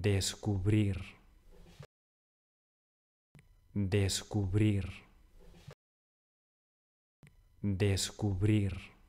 descubrir, descubrir, descubrir.